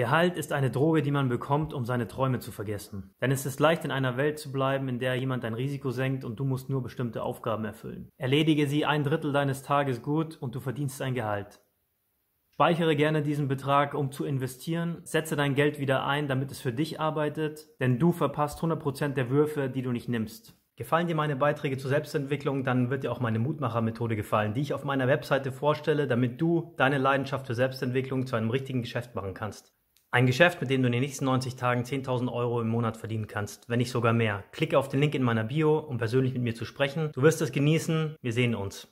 Gehalt ist eine Droge, die man bekommt, um seine Träume zu vergessen. Denn es ist leicht, in einer Welt zu bleiben, in der jemand dein Risiko senkt und du musst nur bestimmte Aufgaben erfüllen. Erledige sie ein Drittel deines Tages gut und du verdienst ein Gehalt. Speichere gerne diesen Betrag, um zu investieren. Setze dein Geld wieder ein, damit es für dich arbeitet, denn du verpasst 100% der Würfe, die du nicht nimmst. Gefallen dir meine Beiträge zur Selbstentwicklung, dann wird dir auch meine Mutmacher-Methode gefallen, die ich auf meiner Webseite vorstelle, damit du deine Leidenschaft für Selbstentwicklung zu einem richtigen Geschäft machen kannst. Ein Geschäft, mit dem du in den nächsten 90 Tagen 10.000 Euro im Monat verdienen kannst, wenn nicht sogar mehr. Klicke auf den Link in meiner Bio, um persönlich mit mir zu sprechen. Du wirst es genießen. Wir sehen uns.